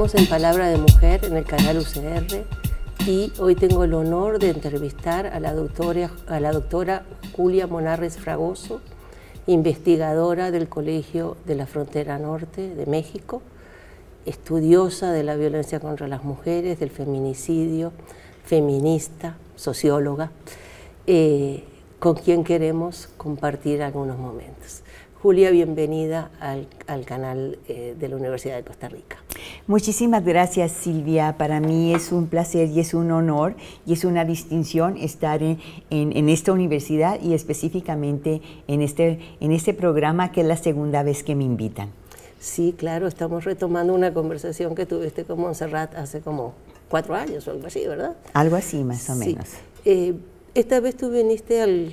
Estamos en Palabra de Mujer en el canal UCR y hoy tengo el honor de entrevistar a la doctora, Julia Monarres Fragoso, investigadora del Colegio de la Frontera Norte de México, estudiosa de la violencia contra las mujeres, del feminicidio, feminista, socióloga, eh, con quien queremos compartir algunos momentos. Julia, bienvenida al, canal eh, de la Universidad de Costa Rica. Muchísimas gracias Silvia, para mí es un placer y es un honor y es una distinción estar en, esta universidad y específicamente en este, en este programa que es la segunda vez que me invitan. Sí, claro, estamos retomando una conversación que tuviste con Montserrat hace como cuatro años o algo así, ¿verdad? Algo así, más o menos. Eh, esta vez tú viniste al,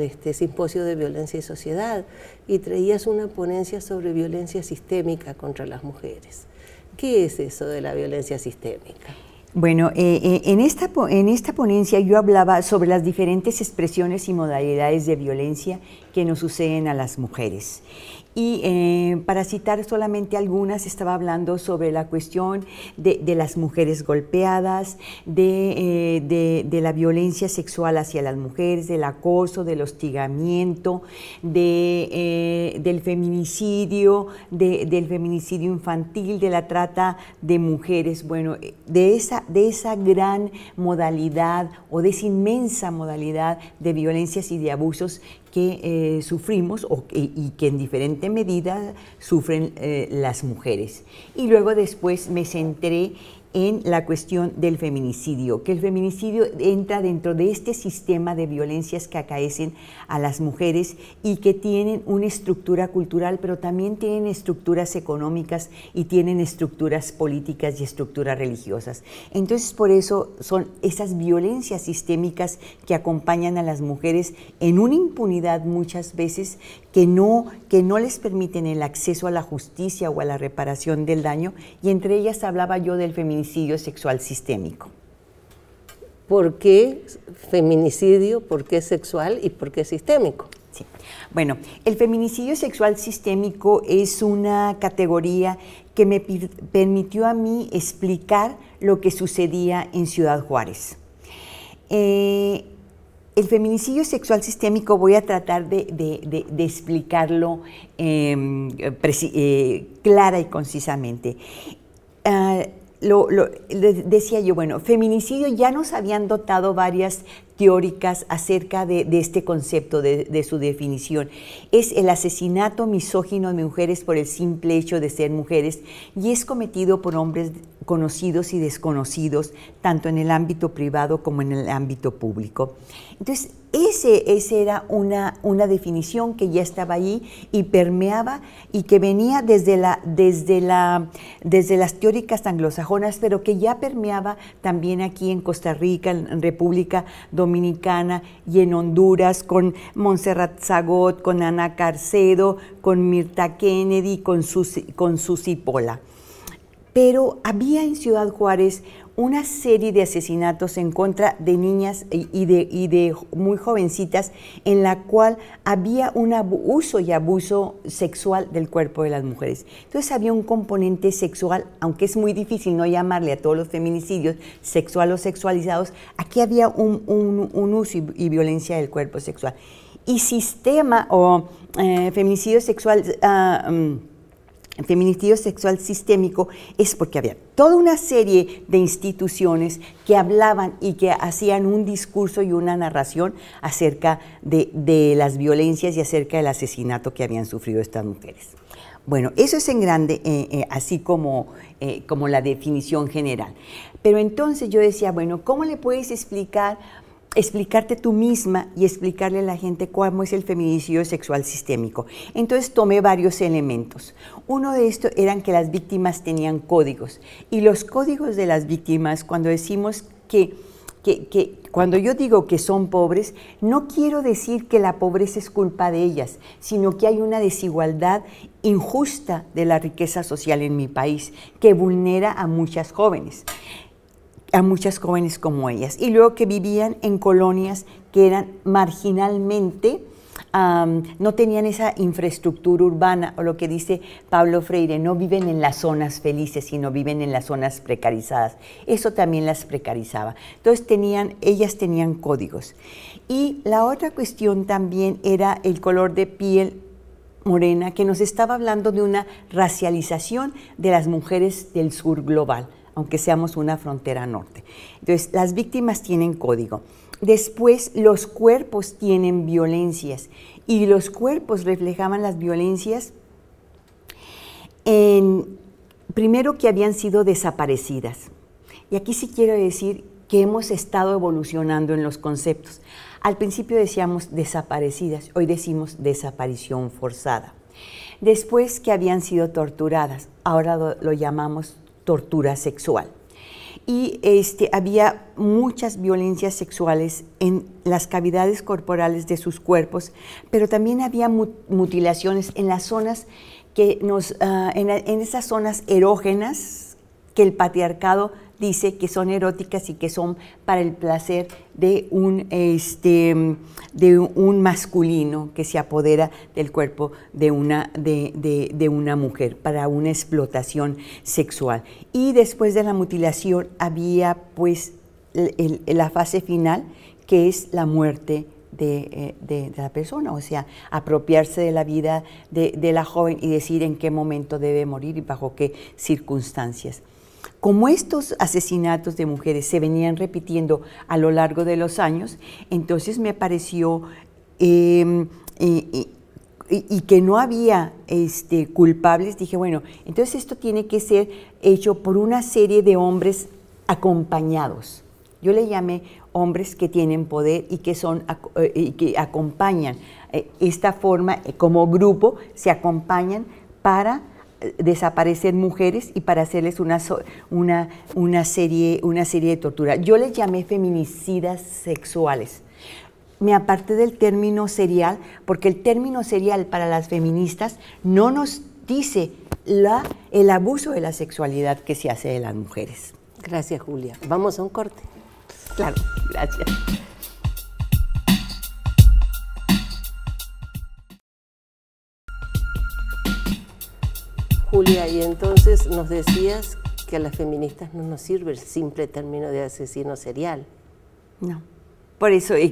este, simposio de violencia y sociedad y traías una ponencia sobre violencia sistémica contra las mujeres. ¿Qué es eso de la violencia sistémica? Bueno, eh, eh, en, esta, en esta ponencia yo hablaba sobre las diferentes expresiones y modalidades de violencia que nos suceden a las mujeres. Y eh, para citar solamente algunas, estaba hablando sobre la cuestión de, las mujeres golpeadas, eh, de, la violencia sexual hacia las mujeres, del acoso, del hostigamiento, eh, del feminicidio, del feminicidio infantil, de la trata de mujeres. Bueno, de esa, de esa gran modalidad o de esa inmensa modalidad de violencias y de abusos que eh, sufrimos y, que en diferente medida sufren eh, las mujeres. Y luego después me centré en la cuestión del feminicidio, que el feminicidio entra dentro de este sistema de violencias que acaecen a las mujeres y que tienen una estructura cultural, pero también tienen estructuras económicas y tienen estructuras políticas y estructuras religiosas. Entonces, por eso son esas violencias sistémicas que acompañan a las mujeres en una impunidad muchas veces que no, que no les permiten el acceso a la justicia o a la reparación del daño, y entre ellas hablaba yo del feminicidio sexual sistémico. ¿Por qué feminicidio? ¿Por qué sexual? ¿Y por qué sistémico? Sí. Bueno, el feminicidio sexual sistémico es una categoría que me permitió a mí explicar lo que sucedía en Ciudad Juárez. Eh, el feminicidio sexual sistémico voy a tratar de, explicarlo em, eh, eh, clara y concisamente. Ah, lo, decía yo, bueno, feminicidio ya nos habían dotado varias teóricas acerca de, este concepto, de, de, su definición. Es el asesinato misógino de mujeres por el simple hecho de ser mujeres y es cometido por hombres conocidos y desconocidos, tanto en el ámbito privado como en el ámbito público. Entonces, ese, era una, una definición que ya estaba allí y permeaba y que venía desde, la, desde, la, desde las teóricas anglosajonas, pero que ya permeaba también aquí en Costa Rica, en República Dominicana y en Honduras, con Montserrat Zagot, con Ana Carcedo, con Mirta Kennedy, con sus con Susi Pola. Pero había en Ciudad Juárez una serie de asesinatos en contra de niñas y de, de muy jovencitas en la cual había un abuso y abuso sexual del cuerpo de las mujeres. Entonces había un componente sexual, aunque es muy difícil no llamarle a todos los feminicidios sexual o sexualizados, aquí había un, uso y, violencia del cuerpo sexual y sistema o eh, feminicidio sexual ah, mm, el feminicidio sexual sistémico es porque había toda una serie de instituciones que hablaban y que hacían un discurso y una narración acerca de, las violencias y acerca del asesinato que habían sufrido estas mujeres. Bueno, eso es en grande, eh, eh, así como, eh, como la definición general. Pero entonces yo decía, bueno, ¿cómo le puedes explicar explicarte tú misma y explicarle a la gente cómo es el feminicidio sexual sistémico. Entonces tomé varios elementos. Uno de estos eran que las víctimas tenían códigos y los códigos de las víctimas cuando decimos que, que cuando yo digo que son pobres, no quiero decir que la pobreza es culpa de ellas, sino que hay una desigualdad injusta de la riqueza social en mi país que vulnera a muchas jóvenes a muchas jóvenes como ellas. Y luego que vivían en colonias que eran marginalmente, no tenían esa infraestructura urbana, o lo que dice Pablo Freire, no viven en las zonas felices, sino viven en las zonas precarizadas. Eso también las precarizaba. Entonces tenían, ellas tenían códigos. Y la otra cuestión también era el color de piel morena, que nos estaba hablando de una racialización de las mujeres del sur global aunque seamos una frontera norte. Entonces, las víctimas tienen código. Después, los cuerpos tienen violencias y los cuerpos reflejaban las violencias en, primero que habían sido desaparecidas. Y aquí sí quiero decir que hemos estado evolucionando en los conceptos. Al principio decíamos desaparecidas, hoy decimos desaparición forzada. Después que habían sido torturadas, ahora lo, lo llamamos tortura sexual. Y este, había muchas violencias sexuales en las cavidades corporales de sus cuerpos, pero también había mutilaciones en las zonas que nos, ah, en esas zonas erógenas, que el patriarcado dice que son eróticas y que son para el placer de un, este, de un masculino que se apodera del cuerpo de una, de, una mujer, para una explotación sexual. Y después de la mutilación había pues la fase final, que es la muerte eh, de, la persona, o sea, apropiarse de la vida de, de, la joven y decir en qué momento debe morir y bajo qué circunstancias. Como estos asesinatos de mujeres se venían repitiendo a lo largo de los años, entonces me pareció em, y, que no había este, culpables, dije, bueno, entonces esto tiene que ser hecho por una serie de hombres acompañados. Yo le llamé hombres que tienen poder y que, son, eh, y que acompañan eh, esta forma, eh, como grupo, se acompañan para desaparecen mujeres y para hacerles una, una, una, serie, una serie de tortura. Yo les llamé feminicidas sexuales. Me aparté del término serial porque el término serial para las feministas no nos dice la, el abuso de la sexualidad que se hace de las mujeres. Gracias, Julia. Vamos a un corte. Claro, gracias. Julia, y entonces nos decías que a las feministas no nos sirve el simple término de asesino serial. No. Por eso, y,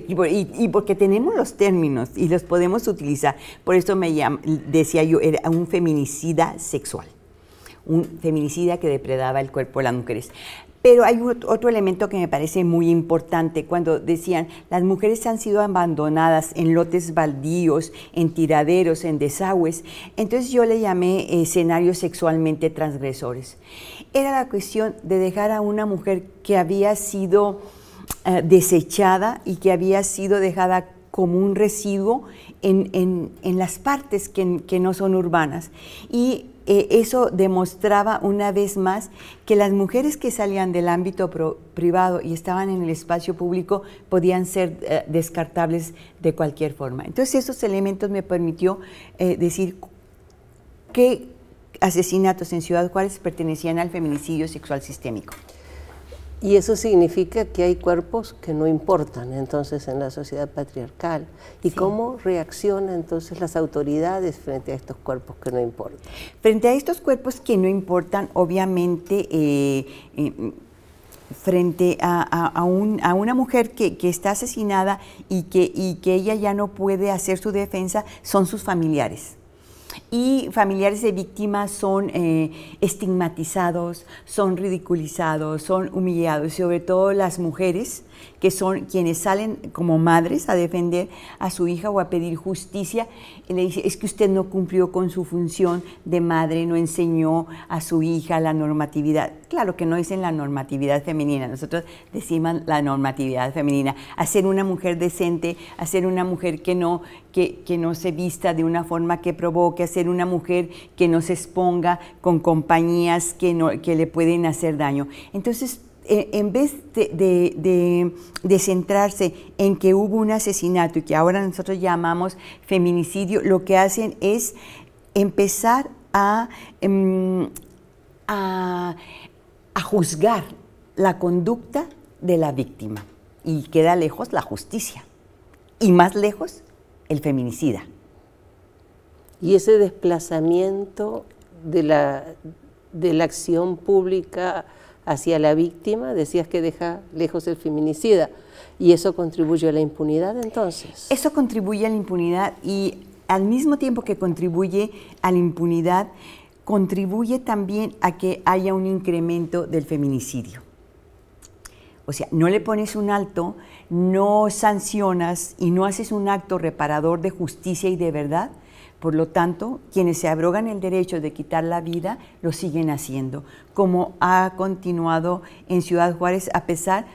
porque tenemos los términos y los podemos utilizar. Por eso me decía yo, era un feminicida sexual. Un feminicida que depredaba el cuerpo de las mujeres. Pero hay otro elemento que me parece muy importante cuando decían las mujeres han sido abandonadas en lotes baldíos, en tiraderos, en desagües. Entonces yo le llamé eh, escenarios sexualmente transgresores. Era la cuestión de dejar a una mujer que había sido eh, desechada y que había sido dejada como un residuo en, las partes que, no son urbanas. Y eh, eso demostraba una vez más que las mujeres que salían del ámbito privado y estaban en el espacio público podían ser eh, descartables de cualquier forma. Entonces esos elementos me permitió eh, decir qué asesinatos en Ciudad Juárez pertenecían al feminicidio sexual sistémico. Y eso significa que hay cuerpos que no importan entonces en la sociedad patriarcal. ¿Y cómo reaccionan entonces las autoridades frente a estos cuerpos que no importan? Frente a estos cuerpos que no importan, obviamente... Eh, eh, frente a, una mujer que, está asesinada y que, y que ella ya no puede hacer su defensa, son sus familiares y familiares de víctimas son eh, estigmatizados, son ridiculizados, son humillados, sobre todo las mujeres que son quienes salen como madres a defender a su hija o a pedir justicia, le dice, es que usted no cumplió con su función de madre, no enseñó a su hija la normatividad. Claro que no dicen la normatividad femenina, nosotros decimos la normatividad femenina, hacer una mujer decente, hacer una mujer que no, que, que no se vista de una forma que provoque, hacer una mujer que no se exponga con compañías que, no, que le pueden hacer daño. Entonces, en vez de, centrarse en que hubo un asesinato y que ahora nosotros llamamos feminicidio, lo que hacen es empezar em, a, a juzgar la conducta de la víctima. Y queda lejos la justicia. Y más lejos el feminicida. Y ese desplazamiento de la, de la acción pública hacia la víctima, decías que deja lejos el feminicida. ¿Y eso contribuye a la impunidad entonces? Eso contribuye a la impunidad y al mismo tiempo que contribuye a la impunidad, contribuye también a que haya un incremento del feminicidio. O sea, no le pones un alto, no sancionas y no haces un acto reparador de justicia y de verdad, por lo tanto, quienes se abrogan el derecho de quitar la vida lo siguen haciendo, como ha continuado en Ciudad Juárez a pesar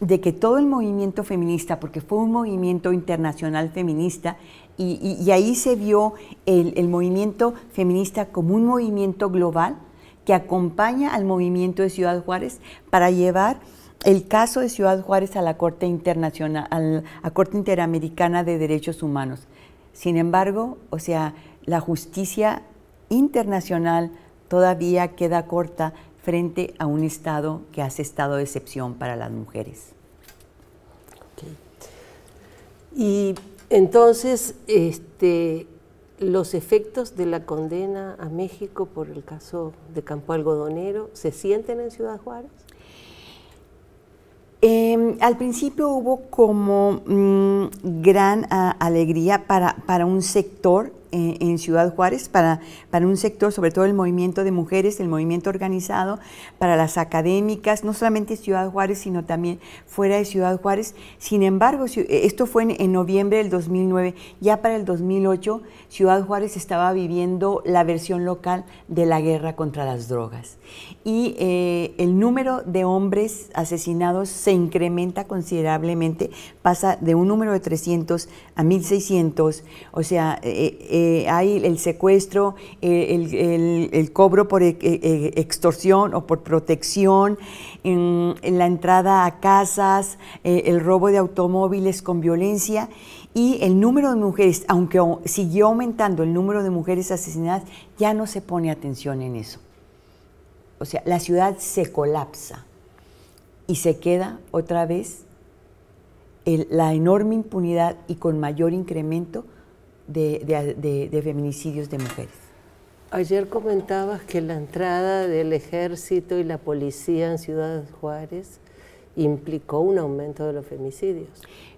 de que todo el movimiento feminista, porque fue un movimiento internacional feminista, y, ahí se vio el, movimiento feminista como un movimiento global que acompaña al movimiento de Ciudad Juárez para llevar el caso de Ciudad Juárez a la Corte Internacional, a la Corte Interamericana de Derechos Humanos. Sin embargo, o sea, la justicia internacional todavía queda corta frente a un Estado que hace estado de excepción para las mujeres. Y entonces, este, los efectos de la condena a México por el caso de Campo Algodonero se sienten en Ciudad Juárez. Em, al principio hubo como mm, gran ah, alegría para, para un sector en, Ciudad Juárez para, para un sector, sobre todo el movimiento de mujeres, el movimiento organizado, para las académicas, no solamente Ciudad Juárez, sino también fuera de Ciudad Juárez. Sin embargo, eh, esto fue en, noviembre del 2009, ya para el 2008 Ciudad Juárez estaba viviendo la versión local de la guerra contra las drogas. Y eh, el número de hombres asesinados se incrementa considerablemente, pasa de un número de 300 a 1600, o sea, eh, eh, hay el secuestro, eh, el, cobro por e, e, e, extorsión o por protección, en, la entrada a casas, eh, el robo de automóviles con violencia y el número de mujeres, aunque siguió aumentando el número de mujeres asesinadas, ya no se pone atención en eso. O sea, la ciudad se colapsa y se queda otra vez la enorme impunidad y con mayor incremento de, feminicidios de mujeres. Ayer comentabas que la entrada del ejército y la policía en Ciudad Juárez implicó un aumento de los feminicidios.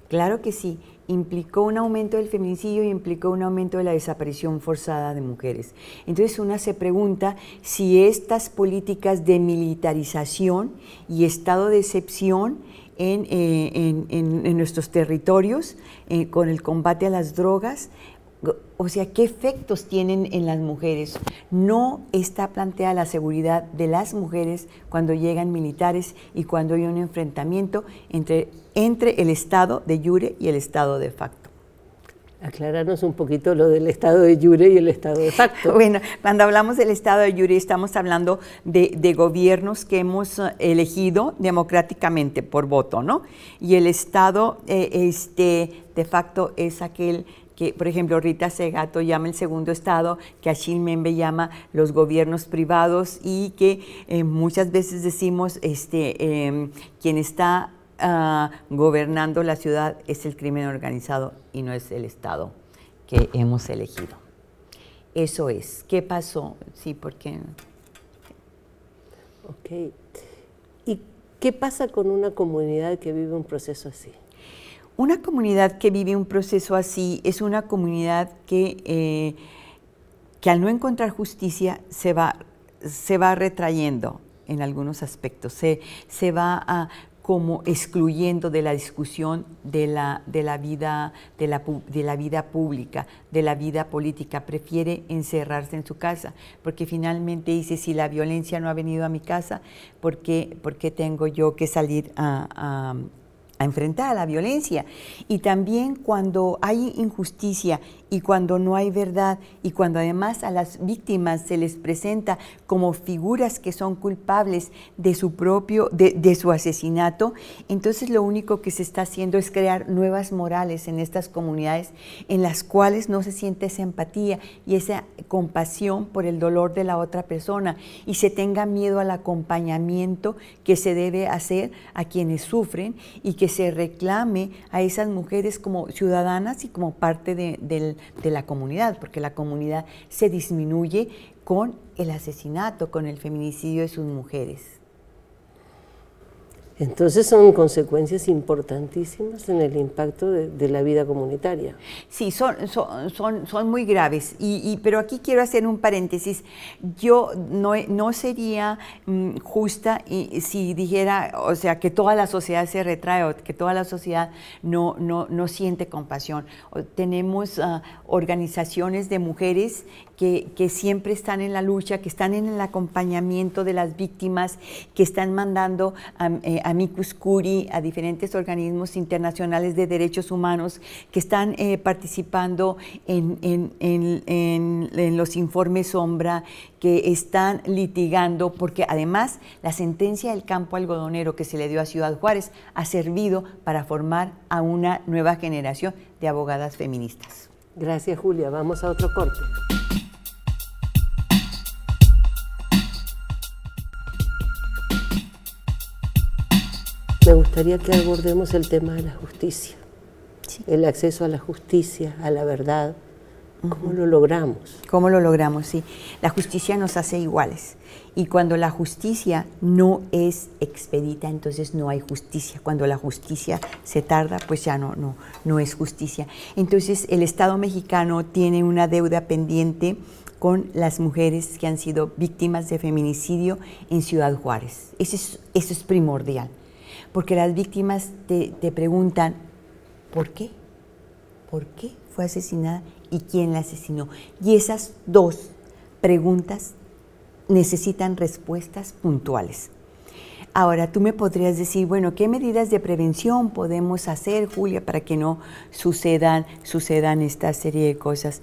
Claro que sí, implicó un aumento del feminicidio y implicó un aumento de la desaparición forzada de mujeres. Entonces una se pregunta si estas políticas de militarización y estado de excepción en, eh, nuestros territorios, eh, con el combate a las drogas, o sea, qué efectos tienen en las mujeres. No está planteada la seguridad de las mujeres cuando llegan militares y cuando hay un enfrentamiento entre, entre el Estado de yure y el Estado de facto aclararnos un poquito lo del estado de yure y el estado de facto. Bueno, cuando hablamos del estado de jure estamos hablando de, gobiernos que hemos eh, elegido democráticamente por voto, ¿no? Y el estado eh, este, de facto es aquel que, por ejemplo, Rita Segato llama el segundo estado, que Achille Membe llama los gobiernos privados y que eh, muchas veces decimos este, em, quien está Ah, gobernando la ciudad es el crimen organizado y no es el Estado que hemos elegido. Eso es. ¿Qué pasó? Sí, porque... Ok. ¿Y qué pasa con una comunidad que vive un proceso así? Una comunidad que vive un proceso así es una comunidad que, eh, que al no encontrar justicia se va, se va retrayendo en algunos aspectos, se, se va a, como excluyendo de la discusión de la, de la, vida, de la, vida pública, de la vida política. Prefiere encerrarse en su casa, porque finalmente dice, si la violencia no ha venido a mi casa, ¿por qué, tengo yo que salir a, a enfrentar a la violencia. Y también cuando hay injusticia y cuando no hay verdad y cuando además a las víctimas se les presenta como figuras que son culpables de su propio, de, su asesinato, entonces lo único que se está haciendo es crear nuevas morales en estas comunidades en las cuales no se siente esa empatía y esa compasión por el dolor de la otra persona y se tenga miedo al acompañamiento que se debe hacer a quienes sufren y que se reclame a esas mujeres como ciudadanas y como parte de, del de la comunidad, porque la comunidad se disminuye con el asesinato, con el feminicidio de sus mujeres. Entonces son consecuencias importantísimas en el impacto de, la vida comunitaria. Sí, son, son, son, muy graves. Y, pero aquí quiero hacer un paréntesis. Yo no, sería mm, justa si dijera, o sea, que toda la sociedad se retrae o que toda la sociedad no, no, siente compasión. tenemos ah, organizaciones de mujeres que, siempre están en la lucha, que están en el acompañamiento de las víctimas, que están mandando a, eh, a Curi, a diferentes organismos internacionales de derechos humanos, que están eh, participando en los informes sombra, que están litigando, porque además la sentencia del campo algodonero que se le dio a Ciudad Juárez ha servido para formar a una nueva generación de abogadas feministas. Gracias, Julia. Vamos a otro corte. gustaría que abordemos el tema de la justicia, el acceso a la justicia, a la verdad. ¿Cómo lo logramos? ¿Cómo lo logramos? Sí. La justicia nos hace iguales. Y cuando la justicia no es expedita, entonces no hay justicia. Cuando la justicia se tarda, pues ya no, no, no es justicia. Entonces el Estado mexicano tiene una deuda pendiente con las mujeres que han sido víctimas de feminicidio en Ciudad Juárez. es, eso es primordial porque las víctimas te, preguntan, ¿por qué? ¿Por qué fue asesinada y quién la asesinó? Y esas dos preguntas necesitan respuestas puntuales. Ahora, tú me podrías decir, bueno, ¿qué medidas de prevención podemos hacer, Julia, para que no sucedan, sucedan esta serie de cosas,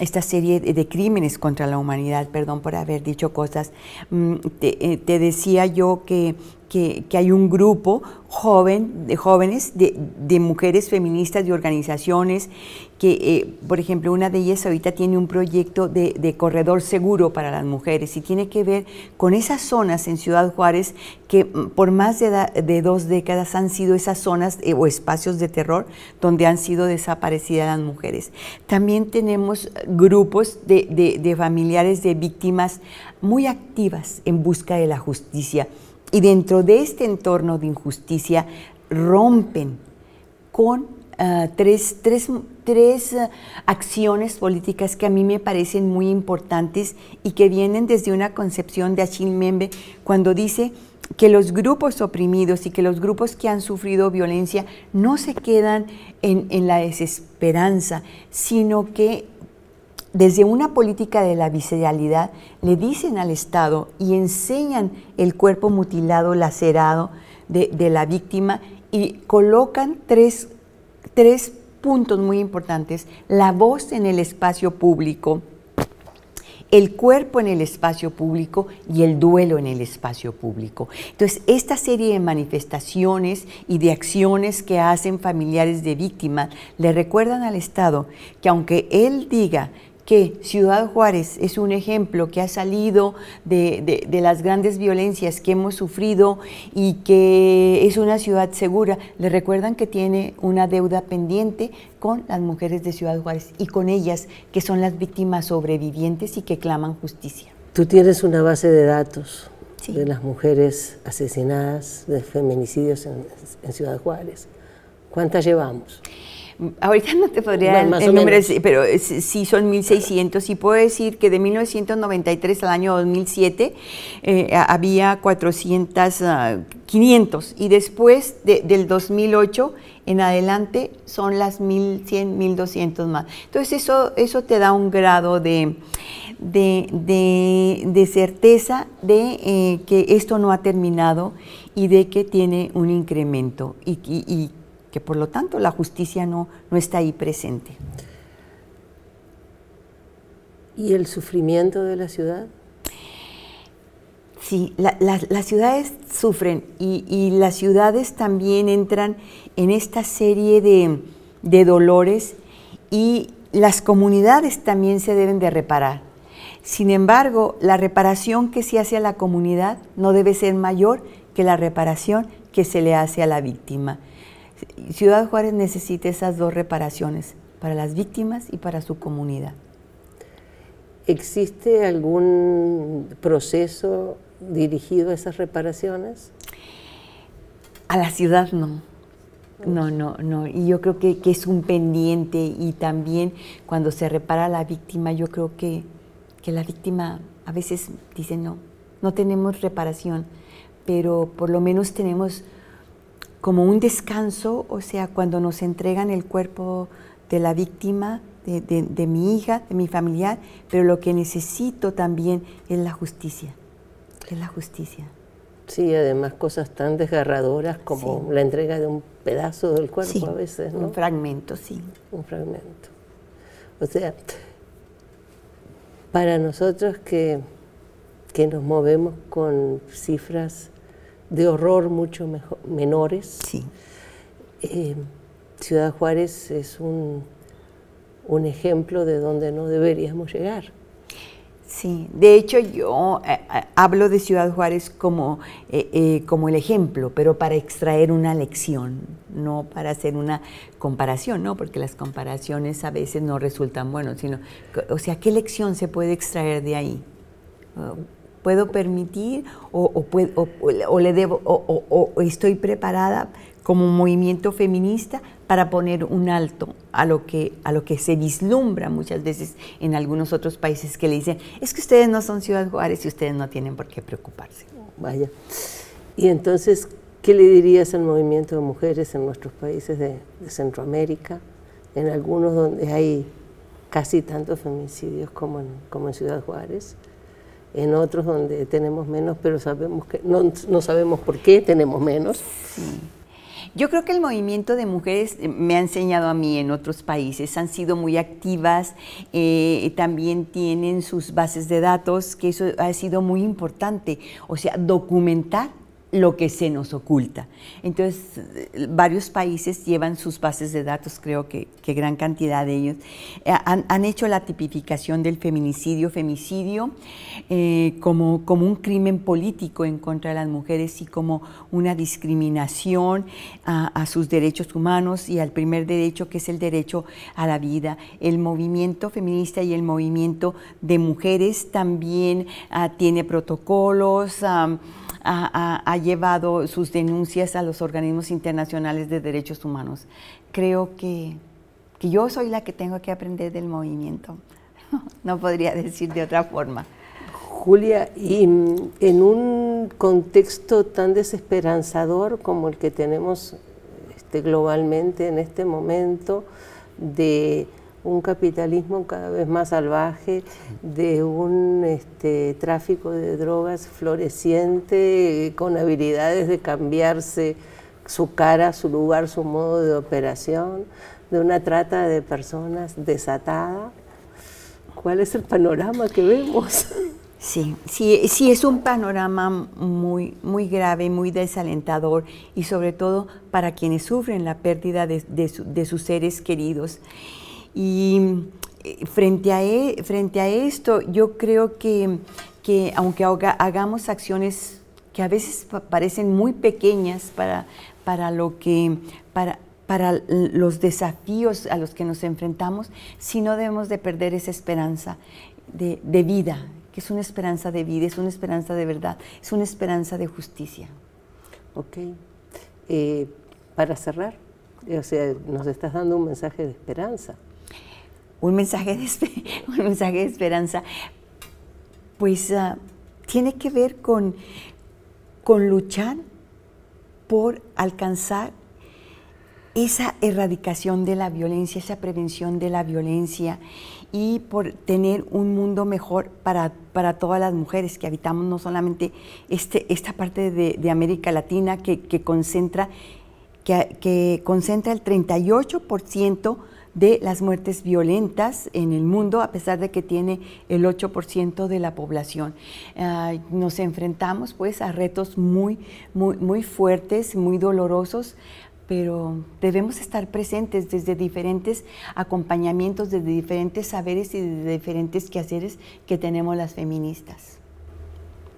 esta serie de crímenes contra la humanidad? Perdón por haber dicho cosas. Mm, eh, te decía yo que que, hay un grupo joven de jóvenes, de, mujeres feministas, de organizaciones, que, eh, por ejemplo, una de ellas ahorita tiene un proyecto de, corredor seguro para las mujeres y tiene que ver con esas zonas en Ciudad Juárez que mm, por más de, dos décadas han sido esas zonas eh, o espacios de terror donde han sido desaparecidas las mujeres. También tenemos grupos de familiares de víctimas muy activas en busca de la justicia. Y dentro de este entorno de injusticia rompen con ah, tres, ah, acciones políticas que a mí me parecen muy importantes y que vienen desde una concepción de Achille Membe cuando dice que los grupos oprimidos y que los grupos que han sufrido violencia no se quedan en, en la desesperanza, sino que desde una política de la visceralidad le dicen al Estado y enseñan el cuerpo mutilado, lacerado de, la víctima y colocan tres, tres puntos muy importantes. La voz en el espacio público, el cuerpo en el espacio público y el duelo en el espacio público. Entonces, esta serie de manifestaciones y de acciones que hacen familiares de víctimas le recuerdan al Estado que aunque él diga que Ciudad Juárez es un ejemplo que ha salido de, las grandes violencias que hemos sufrido y que es una ciudad segura. Le recuerdan que tiene una deuda pendiente con las mujeres de Ciudad Juárez y con ellas que son las víctimas sobrevivientes y que claman justicia. Tú tienes una base de datos de las mujeres asesinadas de feminicidios en Ciudad Juárez. ¿Cuántas llevamos? Ahorita no te podría dar el número, pero eh, sí si son 1.600 y puedo decir que de 1993 al año 2007 eh, había 400, 500 ah, y después del 2008 en adelante son las 1.100, 1.200 más. Entonces eso, eso te da un grado de, de, certeza de eh, que esto no ha terminado y de que tiene un incremento y, y, que por lo tanto la justicia no, está ahí presente. ¿Y el sufrimiento de la ciudad? Sí, las ciudades sufren y, las ciudades también entran en esta serie de, de dolores y las comunidades también se deben de reparar. Sin embargo, la reparación que se hace a la comunidad no debe ser mayor que la reparación que se le hace a la víctima. Ciudad Juárez necesita esas dos reparaciones para las víctimas y para su comunidad. ¿Existe algún proceso dirigido a esas reparaciones? A la ciudad no. No, no, no. Y yo creo que, es un pendiente y también cuando se repara a la víctima, yo creo que, que, la víctima a veces dice no, no tenemos reparación, pero por lo menos tenemos como un descanso, o sea, cuando nos entregan el cuerpo de la víctima, de, mi hija, de mi familiar, pero lo que necesito también es la justicia, es la justicia. Sí, además cosas tan desgarradoras como la entrega de un pedazo del cuerpo a veces, ¿no? Un fragmento, sí. Un fragmento. O sea, para nosotros que, que nos movemos con cifras de horror mucho menores. Sí. Eh, Ciudad Juárez es un, un ejemplo de donde no deberíamos llegar. Sí, de hecho yo eh, eh, hablo de Ciudad Juárez como, como el ejemplo, pero para extraer una lección, no para hacer una comparación, ¿no? Porque las comparaciones a veces no resultan buenas, sino, o sea, ¿qué lección se puede extraer de ahí? puedo permitir o, o, le debo o estoy preparada como movimiento feminista para poner un alto a lo que a lo que se vislumbra muchas veces en algunos otros países que le dicen es que ustedes no son Ciudad Juárez y ustedes no tienen por qué preocuparse. Oh, vaya. Y entonces, ¿qué le dirías al movimiento de mujeres en nuestros países de, de Centroamérica, en algunos donde hay casi tantos feminicidios como como en Ciudad Juárez? en otros donde tenemos menos, pero sabemos que no, sabemos por qué tenemos menos. Yo creo que el movimiento de mujeres eh, me ha enseñado a mí en otros países, han sido muy activas, eh, también tienen sus bases de datos, que eso ha sido muy importante, o sea, documentar lo que se nos oculta. Entonces, eh, varios países llevan sus bases de datos, creo que, gran cantidad de ellos, eh, han, hecho la tipificación del feminicidio, femicidio, eh, como, como un crimen político en contra de las mujeres y como una discriminación a, sus derechos humanos y al primer derecho que es el derecho a la vida. El movimiento feminista y el movimiento de mujeres también ah, tiene protocolos. a, llevado sus denuncias a los organismos internacionales de derechos humanos. Creo que, yo soy la que tengo que aprender del movimiento. no podría decir de otra forma. Julia, y en un contexto tan desesperanzador como el que tenemos este, globalmente en este momento, de un capitalismo cada vez más salvaje, de un este, tráfico de drogas floreciente, con habilidades de cambiarse su cara, su lugar, su modo de operación, de una trata de personas desatada. ¿Cuál es el panorama que vemos? Sí, sí, sí, es un panorama muy, muy grave, muy desalentador y sobre todo para quienes sufren la pérdida de sus seres queridos. Y eh, frente a, e, frente a esto, yo creo que, que aunque hagamos acciones que a veces parecen muy pequeñas para, lo que... Para, los desafíos a los que nos enfrentamos, si no debemos de perder esa esperanza de, de vida, que es una esperanza de vida, es una esperanza de verdad, es una esperanza de justicia. Ok. Eh, para cerrar, o sea, nos estás dando un mensaje de esperanza un mensaje de, mensaje de esperanza, pues ah, tiene que ver con, con luchar por alcanzar esa erradicación de la violencia, esa prevención de la violencia y por tener un mundo mejor para, todas las mujeres que habitamos no solamente este, esta parte de, América Latina que, concentra, que concentra el 38% de las muertes violentas en el mundo, a pesar de que tiene el 8% de la población. nos enfrentamos pues a retos muy, muy, muy fuertes, muy dolorosos, pero debemos estar presentes desde diferentes acompañamientos, desde diferentes saberes y de diferentes quehaceres que tenemos las feministas.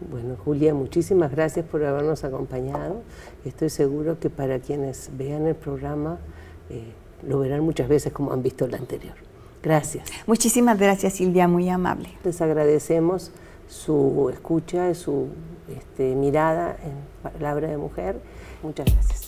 Bueno, Julia, muchísimas gracias por habernos acompañado. Estoy seguro que para quienes vean el programa eh, lo verán muchas veces como han visto la anterior. Gracias. Muchísimas gracias Silvia, muy amable. Les agradecemos su escucha, su este, mirada en Palabra de Mujer. Muchas gracias.